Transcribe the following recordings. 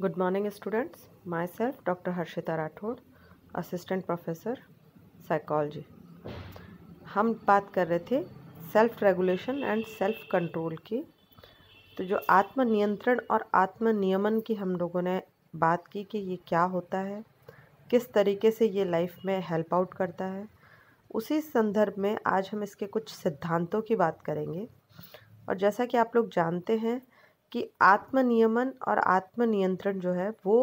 good morning students myself doctor Harshita Rathore assistant professor psychology हम बात कर रहे थे self regulation and self control की तो जो आत्मनियंत्रण और आत्मनियमन की हम लोगों ने बात की कि ये क्या होता है किस तरीके से ये लाइफ में हेल्प आउट करता है उसी संदर्भ में आज हम इसके कुछ सिद्धांतों की बात करेंगे और जैसा कि आप लोग जानते हैं कि आत्मनियमन और आत्मनियंत्रण जो है वो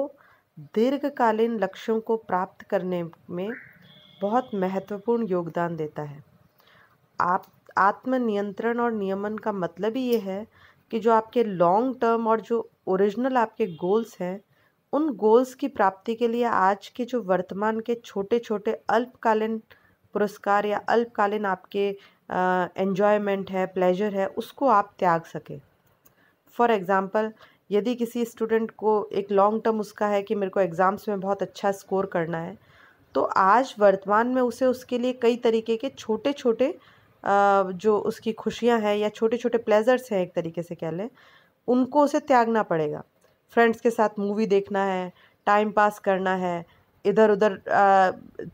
दीर्घकालीन लक्ष्यों को प्राप्त करने में बहुत महत्वपूर्ण योगदान देता है आप आत्मनियंत्रण और नियमन का मतलब ही ये है कि जो आपके लॉन्ग टर्म और जो ओरिजिनल आपके गोल्स हैं उन गोल्स की प्राप्ति के लिए आज के जो वर्तमान के छोटे छोटे अल्पकालीन पुरस्कार या अल्पकालीन आपके एन्जॉयमेंट है प्लेजर है उसको आप त्याग सकें फॉर एग्ज़ाम्पल यदि किसी स्टूडेंट को एक लॉन्ग टर्म उसका है कि मेरे को एग्ज़ाम्स में बहुत अच्छा स्कोर करना है तो आज वर्तमान में उसे उसके लिए कई तरीके के छोटे छोटे जो उसकी खुशियां हैं या छोटे छोटे प्लेजर्स हैं एक तरीके से कह लें उनको उसे त्यागना पड़ेगा फ्रेंड्स के साथ मूवी देखना है टाइम पास करना है इधर उधर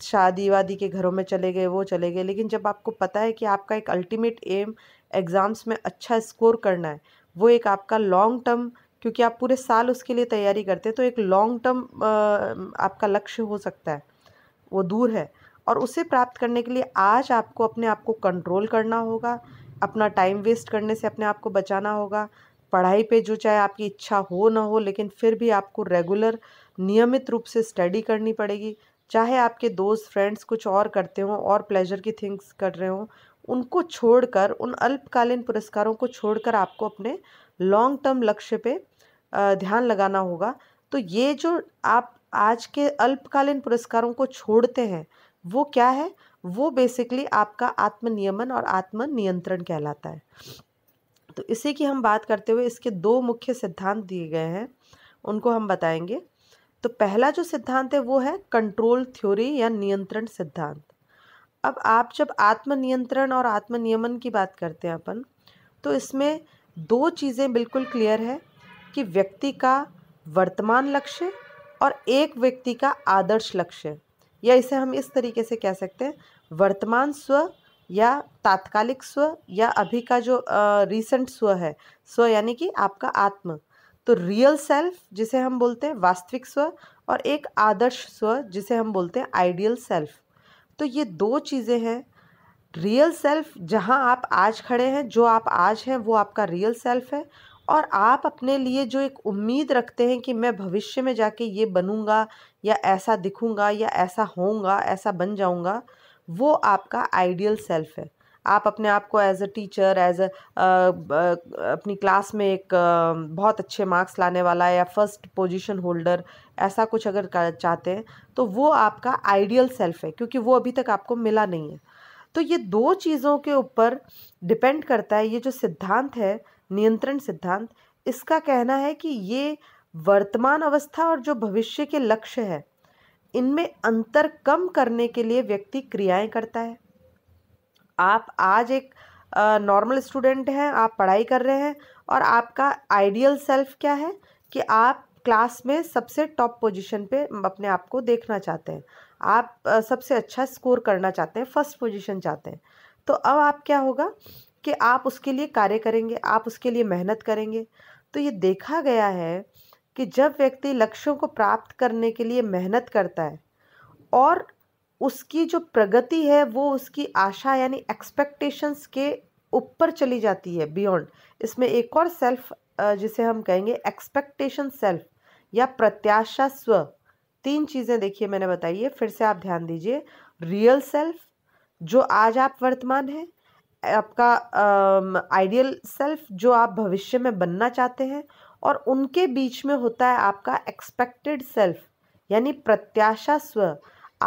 शादी वादी के घरों में चले गए वो चले गए लेकिन जब आपको पता है कि आपका एक अल्टीमेट एम एग्ज़ाम्स में अच्छा स्कोर करना है वो एक आपका लॉन्ग टर्म क्योंकि आप पूरे साल उसके लिए तैयारी करते हैं तो एक लॉन्ग टर्म आपका लक्ष्य हो सकता है वो दूर है और उसे प्राप्त करने के लिए आज आपको अपने आप को कंट्रोल करना होगा अपना टाइम वेस्ट करने से अपने आप को बचाना होगा पढ़ाई पे जो चाहे आपकी इच्छा हो ना हो लेकिन फिर भी आपको रेगुलर नियमित रूप से स्टडी करनी पड़ेगी चाहे आपके दोस्त फ्रेंड्स कुछ और करते हों और प्लेजर की थिंग्स कर रहे हों उनको छोड़कर उन अल्पकालीन पुरस्कारों को छोड़कर आपको अपने लॉन्ग टर्म लक्ष्य पे ध्यान लगाना होगा तो ये जो आप आज के अल्पकालीन पुरस्कारों को छोड़ते हैं वो क्या है वो बेसिकली आपका आत्मनियमन और आत्मनियंत्रण कहलाता है तो इसी की हम बात करते हुए इसके दो मुख्य सिद्धांत दिए गए हैं उनको हम बताएंगे तो पहला जो सिद्धांत है वो है कंट्रोल थ्योरी या नियंत्रण सिद्धांत अब आप जब आत्मनियंत्रण और आत्मनियमन की बात करते हैं अपन तो इसमें दो चीज़ें बिल्कुल क्लियर है कि व्यक्ति का वर्तमान लक्ष्य और एक व्यक्ति का आदर्श लक्ष्य या इसे हम इस तरीके से कह सकते हैं वर्तमान स्व या तात्कालिक स्व या अभी का जो रीसेंट स्व है स्व यानी कि आपका आत्म तो रियल सेल्फ जिसे हम बोलते हैं वास्तविक स्व और एक आदर्श स्व जिसे हम बोलते हैं आइडियल सेल्फ तो ये दो चीज़ें हैं रियल सेल्फ जहाँ आप आज खड़े हैं जो आप आज हैं वो आपका रियल सेल्फ है और आप अपने लिए जो एक उम्मीद रखते हैं कि मैं भविष्य में जाके ये बनूंगा या ऐसा दिखूंगा या ऐसा होऊंगा ऐसा बन जाऊंगा वो आपका आइडियल सेल्फ है आप अपने आप को as a teacher as a अपनी क्लास में एक uh, बहुत अच्छे मार्क्स लाने वाला या फर्स्ट पोजीशन होल्डर ऐसा कुछ अगर चाहते हैं तो वो आपका आइडियल सेल्फ है क्योंकि वो अभी तक आपको मिला नहीं है तो ये दो चीज़ों के ऊपर डिपेंड करता है ये जो सिद्धांत है नियंत्रण सिद्धांत इसका कहना है कि ये वर्तमान अवस्था और जो भविष्य के लक्ष्य है इनमें अंतर कम करने के लिए व्यक्ति क्रियाएं करता है आप आज एक नॉर्मल स्टूडेंट हैं आप पढ़ाई कर रहे हैं और आपका आइडियल सेल्फ क्या है कि आप क्लास में सबसे टॉप पोजीशन पे अपने आप को देखना चाहते हैं आप सबसे अच्छा स्कोर करना चाहते हैं फर्स्ट पोजीशन चाहते हैं तो अब आप क्या होगा कि आप उसके लिए कार्य करेंगे आप उसके लिए मेहनत करेंगे तो ये देखा गया है कि जब व्यक्ति लक्ष्यों को प्राप्त करने के लिए मेहनत करता है और उसकी जो प्रगति है वो उसकी आशा यानी एक्सपेक्टेशंस के ऊपर चली जाती है बियॉन्ड इसमें एक और सेल्फ जिसे हम कहेंगे एक्सपेक्टेशन सेल्फ या प्रत्याशा स्व तीन चीज़ें देखिए मैंने बताई है फिर से आप ध्यान दीजिए रियल सेल्फ जो आज आप वर्तमान हैं आपका आइडियल सेल्फ जो आप भविष्य में बनना चाहते हैं और उनके बीच में होता है आपका एक्सपेक्टेड सेल्फ यानी प्रत्याशा स्व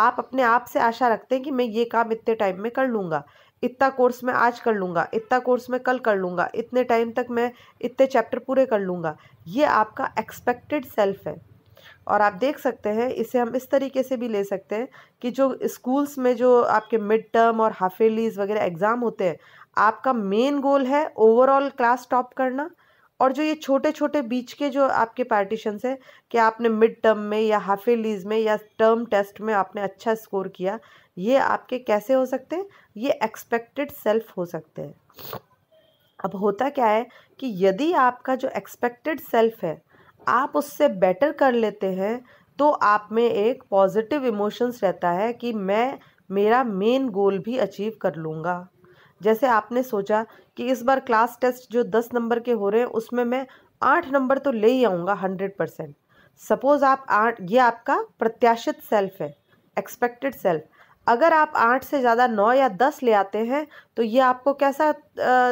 आप अपने आप से आशा रखते हैं कि मैं ये काम इतने टाइम में कर लूँगा इतना कोर्स मैं आज कर लूँगा इतना कोर्स मैं कल कर लूँगा इतने टाइम तक मैं इतने चैप्टर पूरे कर लूँगा ये आपका एक्सपेक्टेड सेल्फ है और आप देख सकते हैं इसे हम इस तरीके से भी ले सकते हैं कि जो स्कूल्स में जो आपके मिड टर्म और हाफ ईयरलीज वगैरह एग्ज़ाम होते हैं आपका मेन गोल है ओवरऑल क्लास टॉप करना और जो ये छोटे छोटे बीच के जो आपके पार्टीशंस हैं कि आपने मिड टर्म में या हाफ लीज में या टर्म टेस्ट में आपने अच्छा स्कोर किया ये आपके कैसे हो सकते हैं ये एक्सपेक्टेड सेल्फ हो सकते हैं अब होता क्या है कि यदि आपका जो एक्सपेक्टेड सेल्फ है आप उससे बेटर कर लेते हैं तो आप में एक पॉजिटिव इमोशंस रहता है कि मैं मेरा मेन गोल भी अचीव कर लूँगा जैसे आपने सोचा कि इस बार क्लास टेस्ट जो दस नंबर के हो रहे हैं उसमें मैं आठ नंबर तो ले ही आऊँगा हंड्रेड परसेंट सपोज़ आप आठ ये आपका प्रत्याशित सेल्फ है एक्सपेक्टेड सेल्फ अगर आप आठ से ज़्यादा नौ या दस ले आते हैं तो ये आपको कैसा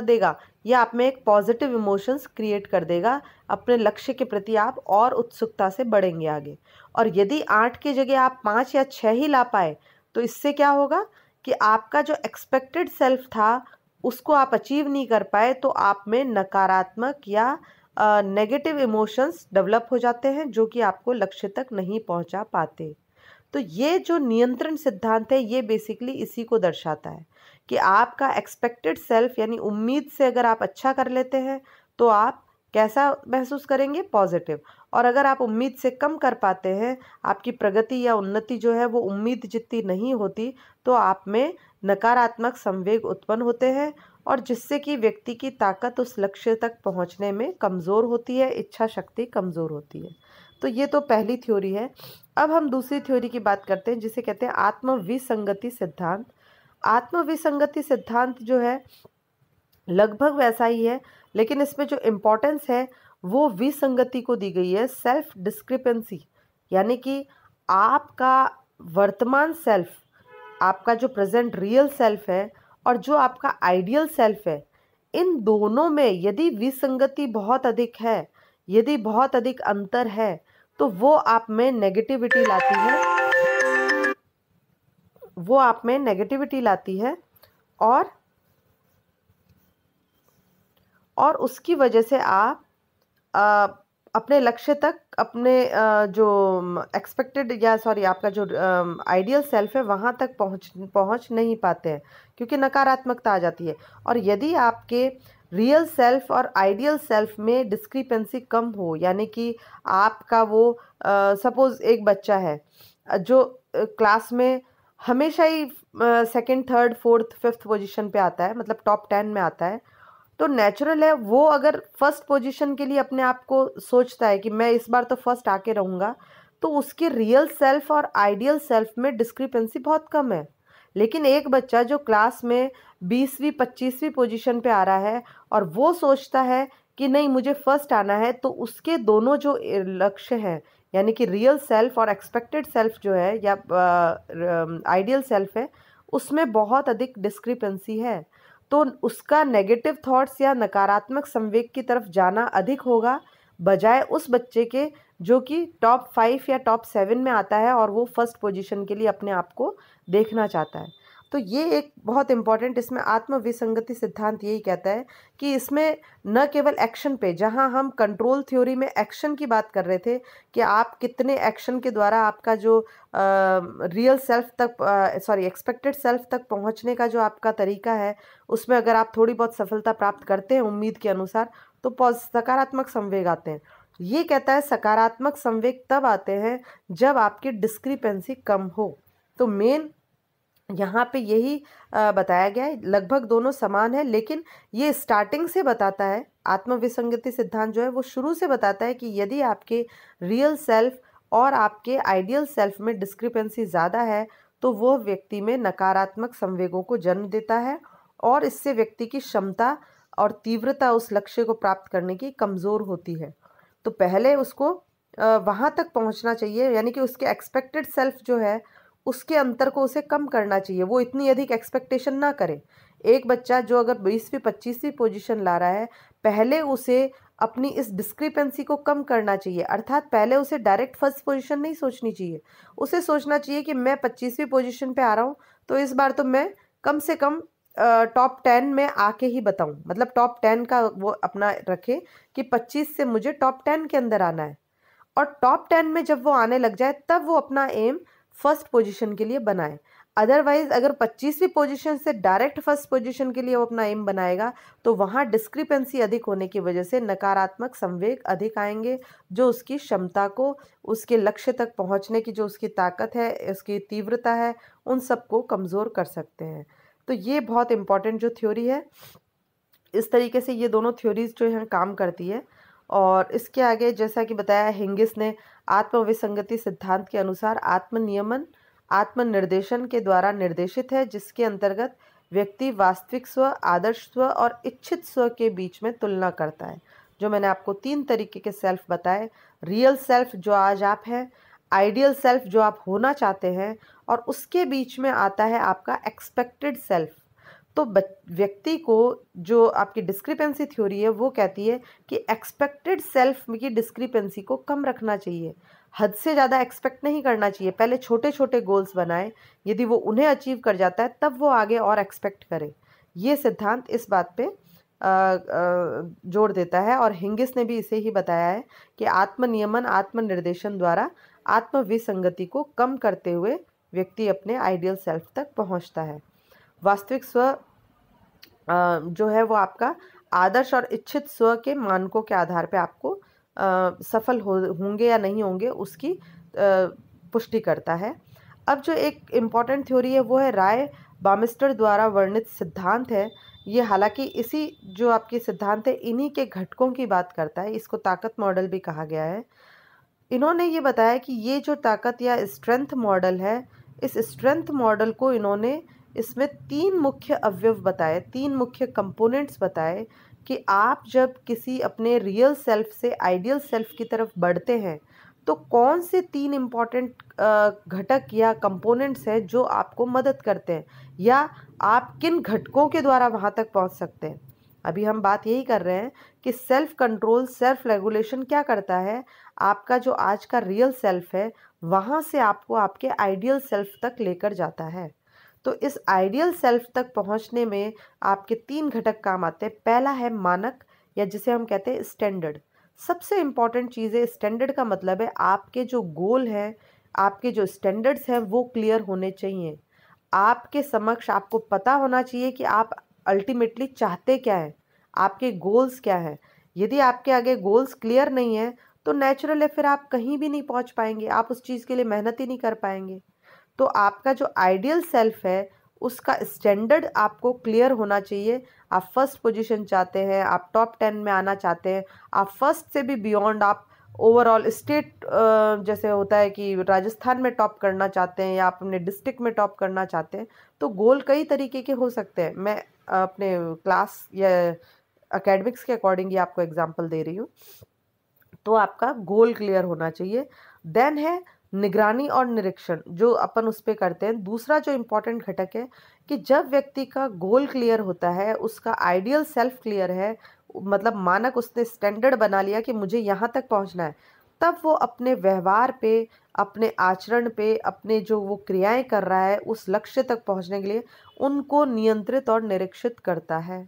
देगा ये आप में एक पॉजिटिव इमोशंस क्रिएट कर देगा अपने लक्ष्य के प्रति आप और उत्सुकता से बढ़ेंगे आगे और यदि आठ की जगह आप पाँच या छः ही ला पाए तो इससे क्या होगा कि आपका जो एक्सपेक्टेड सेल्फ था उसको आप अचीव नहीं कर पाए तो आप में नकारात्मक या नेगेटिव इमोशंस डेवलप हो जाते हैं जो कि आपको लक्ष्य तक नहीं पहुंचा पाते तो ये जो नियंत्रण सिद्धांत है ये बेसिकली इसी को दर्शाता है कि आपका एक्सपेक्टेड सेल्फ यानी उम्मीद से अगर आप अच्छा कर लेते हैं तो आप कैसा महसूस करेंगे पॉजिटिव और अगर आप उम्मीद से कम कर पाते हैं आपकी प्रगति या उन्नति जो है वो उम्मीद जितनी नहीं होती तो आप में नकारात्मक संवेग उत्पन्न होते हैं और जिससे कि व्यक्ति की ताकत उस लक्ष्य तक पहुंचने में कमज़ोर होती है इच्छा शक्ति कमज़ोर होती है तो ये तो पहली थ्योरी है अब हम दूसरी थ्योरी की बात करते हैं जिसे कहते हैं आत्मविसंगति सिद्धांत आत्मविसंगति सिद्धांत जो है लगभग वैसा ही है लेकिन इसमें जो इम्पोर्टेंस है वो विसंगति को दी गई है सेल्फ डिस्क्रिपेंसी यानी कि आपका वर्तमान सेल्फ आपका जो प्रेजेंट रियल सेल्फ है और जो आपका आइडियल सेल्फ है इन दोनों में यदि विसंगति बहुत अधिक है यदि बहुत अधिक अंतर है तो वो आप में नेगेटिविटी लाती है वो आप में नेगेटिविटी लाती है और और उसकी वजह से आप आ, अपने लक्ष्य तक अपने जो एक्सपेक्टेड या सॉरी आपका जो आइडियल सेल्फ है वहाँ तक पहुँच पहुँच नहीं पाते हैं क्योंकि नकारात्मकता आ जाती है और यदि आपके रियल सेल्फ और आइडियल सेल्फ में डिस्क्रिपेंसी कम हो यानी कि आपका वो सपोज़ एक बच्चा है जो क्लास में हमेशा ही second third fourth fifth position पे आता है मतलब टॉप टेन में आता है तो नेचुरल है वो अगर फर्स्ट पोजीशन के लिए अपने आप को सोचता है कि मैं इस बार तो फर्स्ट आके रहूँगा तो उसके रियल सेल्फ और आइडियल सेल्फ में डिस्क्रिपेंसी बहुत कम है लेकिन एक बच्चा जो क्लास में बीसवीं पच्चीसवीं पोजीशन पे आ रहा है और वो सोचता है कि नहीं मुझे फर्स्ट आना है तो उसके दोनों जो लक्ष्य हैं यानी कि रियल सेल्फ और एक्सपेक्टेड सेल्फ जो है या आइडियल सेल्फ है उसमें बहुत अधिक डिस्क्रिपेंसी है तो उसका नेगेटिव थॉट्स या नकारात्मक संवेग की तरफ जाना अधिक होगा बजाय उस बच्चे के जो कि टॉप फाइव या टॉप सेवन में आता है और वो फर्स्ट पोजीशन के लिए अपने आप को देखना चाहता है तो ये एक बहुत इम्पॉर्टेंट इसमें आत्मविसंगति सिद्धांत यही कहता है कि इसमें न केवल एक्शन पे जहाँ हम कंट्रोल थ्योरी में एक्शन की बात कर रहे थे कि आप कितने एक्शन के द्वारा आपका जो रियल सेल्फ तक सॉरी एक्सपेक्टेड सेल्फ तक पहुँचने का जो आपका तरीका है उसमें अगर आप थोड़ी बहुत सफलता प्राप्त करते हैं उम्मीद के अनुसार तो सकारात्मक संवेग आते हैं ये कहता है सकारात्मक संवेग तब आते हैं जब आपकी डिस्क्रिपेंसी कम हो तो मेन यहाँ पे यही बताया गया है लगभग दोनों समान है लेकिन ये स्टार्टिंग से बताता है आत्मविसंगति सिद्धांत जो है वो शुरू से बताता है कि यदि आपके रियल सेल्फ और आपके आइडियल सेल्फ में डिस्क्रिपेंसी ज़्यादा है तो वो व्यक्ति में नकारात्मक संवेगों को जन्म देता है और इससे व्यक्ति की क्षमता और तीव्रता उस लक्ष्य को प्राप्त करने की कमज़ोर होती है तो पहले उसको वहाँ तक पहुँचना चाहिए यानी कि उसके एक्सपेक्टेड सेल्फ जो है उसके अंतर को उसे कम करना चाहिए वो इतनी अधिक एक्सपेक्टेशन ना करे एक बच्चा जो अगर बीसवीं पच्चीसवीं पोजीशन ला रहा है पहले उसे अपनी इस डिस्क्रिपेंसी को कम करना चाहिए अर्थात पहले उसे डायरेक्ट फर्स्ट पोजीशन नहीं सोचनी चाहिए उसे सोचना चाहिए कि मैं पच्चीसवीं पोजीशन पे आ रहा हूँ तो इस बार तो मैं कम से कम टॉप टेन में आके ही बताऊँ मतलब टॉप टेन का वो अपना रखे कि पच्चीस से मुझे टॉप टेन के अंदर आना है और टॉप टेन में जब वो आने लग जाए तब वो अपना एम फर्स्ट पोजीशन के लिए बनाए अदरवाइज अगर पच्चीसवीं पोजीशन से डायरेक्ट फर्स्ट पोजीशन के लिए वो अपना एम बनाएगा तो वहाँ डिस्क्रिपेंसी अधिक होने की वजह से नकारात्मक संवेग अधिक आएंगे जो उसकी क्षमता को उसके लक्ष्य तक पहुँचने की जो उसकी ताकत है उसकी तीव्रता है उन सबको कमज़ोर कर सकते हैं तो ये बहुत इम्पॉर्टेंट जो थ्योरी है इस तरीके से ये दोनों थ्योरीज जो है काम करती है और इसके आगे जैसा कि बताया हिंगिस ने आत्मविसंगति सिद्धांत के अनुसार आत्मनियमन आत्मनिर्देशन के द्वारा निर्देशित है जिसके अंतर्गत व्यक्ति वास्तविक स्व आदर्श स्व और इच्छित स्व के बीच में तुलना करता है जो मैंने आपको तीन तरीके के सेल्फ बताए रियल सेल्फ जो आज आप हैं आइडियल सेल्फ जो आप होना चाहते हैं और उसके बीच में आता है आपका एक्सपेक्टेड सेल्फ तो व्यक्ति को जो आपकी डिस्क्रिपेंसी थ्योरी है वो कहती है कि एक्सपेक्टेड सेल्फ की डिस्क्रिपेंसी को कम रखना चाहिए हद से ज़्यादा एक्सपेक्ट नहीं करना चाहिए पहले छोटे छोटे गोल्स बनाए यदि वो उन्हें अचीव कर जाता है तब वो आगे और एक्सपेक्ट करे ये सिद्धांत इस बात पे जोड़ देता है और हिंगिस ने भी इसे ही बताया है कि आत्मनियमन आत्मनिर्देशन द्वारा आत्मविसंगति को कम करते हुए व्यक्ति अपने आइडियल सेल्फ तक पहुंचता है वास्तविक स्व जो है वो आपका आदर्श और इच्छित स्व के मानकों के आधार पे आपको सफल हो होंगे या नहीं होंगे उसकी पुष्टि करता है अब जो एक इम्पॉर्टेंट थ्योरी है वो है राय बामिस्टर द्वारा वर्णित सिद्धांत है ये हालांकि इसी जो आपके सिद्धांत है इन्हीं के घटकों की बात करता है इसको ताकत मॉडल भी कहा गया है इन्होंने ये बताया कि ये जो ताकत या स्ट्रेंथ मॉडल है इस स्ट्रेंथ मॉडल को इन्होंने इसमें तीन मुख्य अवयव बताए तीन मुख्य कंपोनेंट्स बताए कि आप जब किसी अपने रियल सेल्फ से आइडियल सेल्फ की तरफ बढ़ते हैं तो कौन से तीन इम्पॉर्टेंट घटक या कंपोनेंट्स हैं जो आपको मदद करते हैं या आप किन घटकों के द्वारा वहाँ तक पहुँच सकते हैं अभी हम बात यही कर रहे हैं कि सेल्फ कंट्रोल सेल्फ रेगुलेशन क्या करता है आपका जो आज का रियल सेल्फ है वहाँ से आपको आपके आइडियल सेल्फ तक लेकर जाता है तो इस आइडियल सेल्फ तक पहुंचने में आपके तीन घटक काम आते हैं पहला है मानक या जिसे हम कहते हैं स्टैंडर्ड सबसे इम्पॉर्टेंट चीज़ है स्टैंडर्ड का मतलब है आपके जो गोल हैं आपके जो स्टैंडर्ड्स हैं वो क्लियर होने चाहिए आपके समक्ष आपको पता होना चाहिए कि आप अल्टीमेटली चाहते क्या हैं आपके गोल्स क्या हैं यदि आपके आगे गोल्स क्लियर नहीं हैं तो नेचुरल है फिर आप कहीं भी नहीं पहुंच पाएंगे आप उस चीज़ के लिए मेहनत ही नहीं कर पाएंगे तो आपका जो आइडियल सेल्फ है उसका स्टैंडर्ड आपको क्लियर होना चाहिए आप फर्स्ट पोजीशन चाहते हैं आप टॉप टेन में आना चाहते हैं आप फर्स्ट से भी बियॉन्ड आप ओवरऑल स्टेट जैसे होता है कि राजस्थान में टॉप करना चाहते हैं या आप अपने डिस्ट्रिक्ट में टॉप करना चाहते हैं तो गोल कई तरीके के हो सकते हैं मैं अपने क्लास या अकेडमिक्स के अकॉर्डिंग ही आपको एग्जाम्पल दे रही हूँ तो आपका गोल क्लियर होना चाहिए देन है निगरानी और निरीक्षण जो अपन उस पर करते हैं दूसरा जो इम्पोर्टेंट घटक है कि जब व्यक्ति का गोल क्लियर होता है उसका आइडियल सेल्फ क्लियर है मतलब मानक उसने स्टैंडर्ड बना लिया कि मुझे यहाँ तक पहुँचना है तब वो अपने व्यवहार पे अपने आचरण पे अपने जो वो क्रियाएं कर रहा है उस लक्ष्य तक पहुंचने के लिए उनको नियंत्रित और निरीक्षित करता है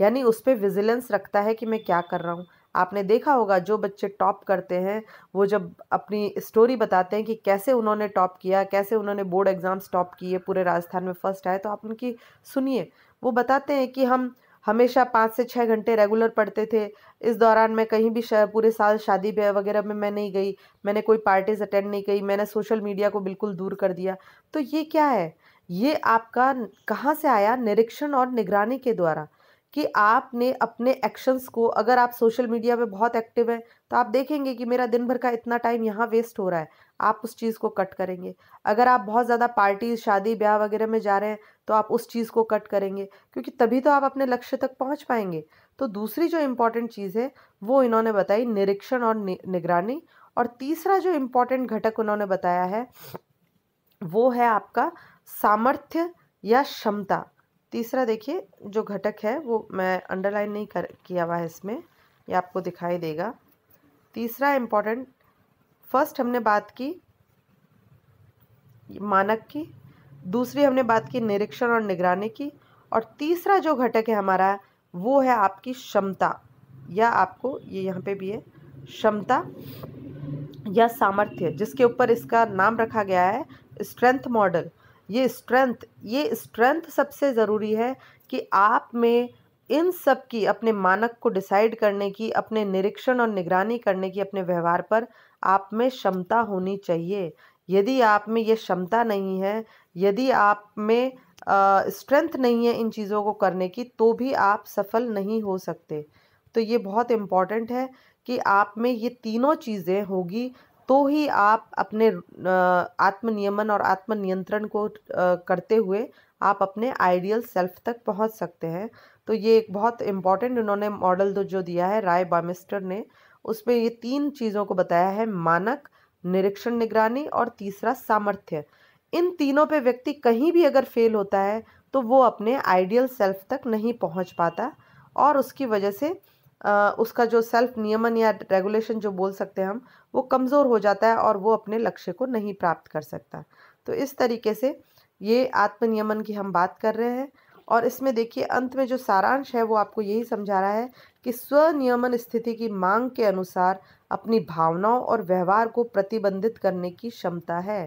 यानी उस पर विजिलेंस रखता है कि मैं क्या कर रहा हूँ आपने देखा होगा जो बच्चे टॉप करते हैं वो जब अपनी स्टोरी बताते हैं कि कैसे उन्होंने टॉप किया कैसे उन्होंने बोर्ड एग्ज़ाम्स टॉप किए पूरे राजस्थान में फ़र्स्ट आए तो आप उनकी सुनिए वो बताते हैं कि हम हमेशा पाँच से छः घंटे रेगुलर पढ़ते थे इस दौरान मैं कहीं भी पूरे साल शादी ब्याह वगैरह में मैं नहीं गई मैंने कोई पार्टीज़ अटेंड नहीं की मैंने सोशल मीडिया को बिल्कुल दूर कर दिया तो ये क्या है ये आपका कहाँ से आया निरीक्षण और निगरानी के द्वारा कि आपने अपने एक्शंस को अगर आप सोशल मीडिया पे बहुत एक्टिव हैं तो आप देखेंगे कि मेरा दिन भर का इतना टाइम यहाँ वेस्ट हो रहा है आप उस चीज़ को कट करेंगे अगर आप बहुत ज़्यादा पार्टी शादी ब्याह वगैरह में जा रहे हैं तो आप उस चीज़ को कट करेंगे क्योंकि तभी तो आप अपने लक्ष्य तक पहुँच पाएंगे तो दूसरी जो इम्पॉर्टेंट चीज़ है वो इन्होंने बताई निरीक्षण और निगरानी और तीसरा जो इम्पॉर्टेंट घटक उन्होंने बताया है वो है आपका सामर्थ्य या क्षमता तीसरा देखिए जो घटक है वो मैं अंडरलाइन नहीं कर किया हुआ है इसमें ये आपको दिखाई देगा तीसरा इम्पॉर्टेंट फर्स्ट हमने बात की मानक की दूसरी हमने बात की निरीक्षण और निगरानी की और तीसरा जो घटक है हमारा वो है आपकी क्षमता या आपको ये यहाँ पे भी है क्षमता या सामर्थ्य जिसके ऊपर इसका नाम रखा गया है स्ट्रेंथ मॉडल ये स्ट्रेंथ ये स्ट्रेंथ सबसे ज़रूरी है कि आप में इन सब की अपने मानक को डिसाइड करने की अपने निरीक्षण और निगरानी करने की अपने व्यवहार पर आप में क्षमता होनी चाहिए यदि आप में ये क्षमता नहीं है यदि आप में स्ट्रेंथ नहीं है इन चीज़ों को करने की तो भी आप सफल नहीं हो सकते तो ये बहुत इम्पॉर्टेंट है कि आप में ये तीनों चीज़ें होगी तो ही आप अपने आत्मनियमन और आत्मनियंत्रण को करते हुए आप अपने आइडियल सेल्फ तक पहुंच सकते हैं तो ये एक बहुत इम्पॉर्टेंट उन्होंने मॉडल जो दिया है राय बामिस्टर ने उसमें ये तीन चीज़ों को बताया है मानक निरीक्षण निगरानी और तीसरा सामर्थ्य इन तीनों पे व्यक्ति कहीं भी अगर फेल होता है तो वो अपने आइडियल सेल्फ तक नहीं पहुंच पाता और उसकी वजह से उसका जो सेल्फ नियमन या रेगुलेशन जो बोल सकते हैं हम वो कमज़ोर हो जाता है और वो अपने लक्ष्य को नहीं प्राप्त कर सकता तो इस तरीके से ये आत्मनियमन की हम बात कर रहे हैं और इसमें देखिए अंत में जो सारांश है वो आपको यही समझा रहा है कि स्वनियमन स्थिति की मांग के अनुसार अपनी भावनाओं और व्यवहार को प्रतिबंधित करने की क्षमता है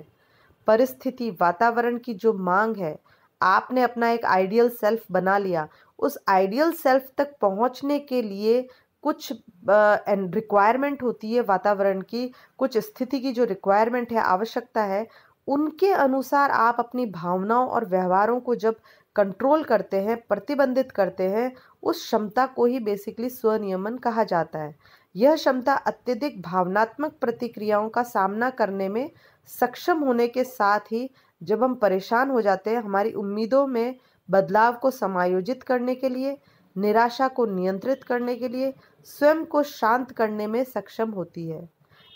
परिस्थिति वातावरण की जो मांग है आपने अपना एक आइडियल सेल्फ बना लिया उस आइडियल सेल्फ तक पहुंचने के लिए कुछ रिक्वायरमेंट होती है वातावरण की कुछ स्थिति की जो रिक्वायरमेंट है आवश्यकता है उनके अनुसार आप अपनी भावनाओं और व्यवहारों को जब कंट्रोल करते हैं प्रतिबंधित करते हैं उस क्षमता को ही बेसिकली स्वनियमन कहा जाता है यह क्षमता अत्यधिक भावनात्मक प्रतिक्रियाओं का सामना करने में सक्षम होने के साथ ही जब हम परेशान हो जाते हैं हमारी उम्मीदों में बदलाव को समायोजित करने के लिए निराशा को नियंत्रित करने के लिए स्वयं को शांत करने में सक्षम होती है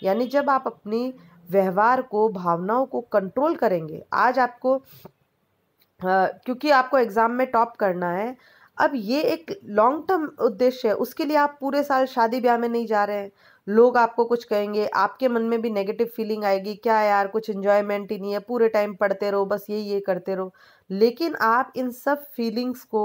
यानी जब आप अपनी व्यवहार को भावनाओं को कंट्रोल करेंगे आज आपको आ, क्योंकि आपको एग्ज़ाम में टॉप करना है अब ये एक लॉन्ग टर्म उद्देश्य है उसके लिए आप पूरे साल शादी ब्याह में नहीं जा रहे हैं लोग आपको कुछ कहेंगे आपके मन में भी नेगेटिव फीलिंग आएगी क्या यार कुछ इन्जॉयमेंट ही नहीं है पूरे टाइम पढ़ते रहो बस यही ये करते रहो लेकिन आप इन सब फीलिंग्स को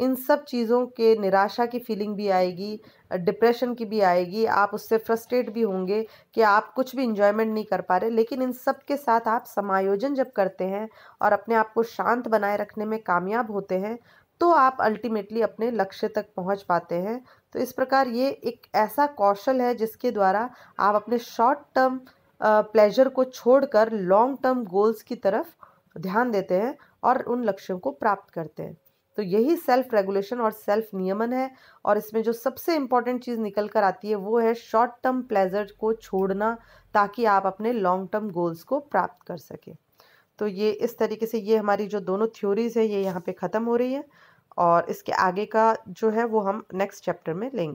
इन सब चीज़ों के निराशा की फीलिंग भी आएगी डिप्रेशन की भी आएगी आप उससे फ्रस्ट्रेट भी होंगे कि आप कुछ भी इन्जॉयमेंट नहीं कर पा रहे लेकिन इन सब के साथ आप समायोजन जब करते हैं और अपने आप को शांत बनाए रखने में कामयाब होते हैं तो आप अल्टीमेटली अपने लक्ष्य तक पहुंच पाते हैं तो इस प्रकार ये एक ऐसा कौशल है जिसके द्वारा आप अपने शॉर्ट टर्म प्लेजर को छोड़कर लॉन्ग टर्म गोल्स की तरफ ध्यान देते हैं और उन लक्ष्यों को प्राप्त करते हैं तो यही सेल्फ रेगुलेशन और सेल्फ नियमन है और इसमें जो सबसे इम्पॉर्टेंट चीज़ निकल कर आती है वो है शॉर्ट टर्म प्लेजर को छोड़ना ताकि आप अपने लॉन्ग टर्म गोल्स को प्राप्त कर सकें तो ये इस तरीके से ये हमारी जो दोनों थ्योरीज़ है ये यहाँ पे ख़त्म हो रही है और इसके आगे का जो है वो हम नेक्स्ट चैप्टर में लेंगे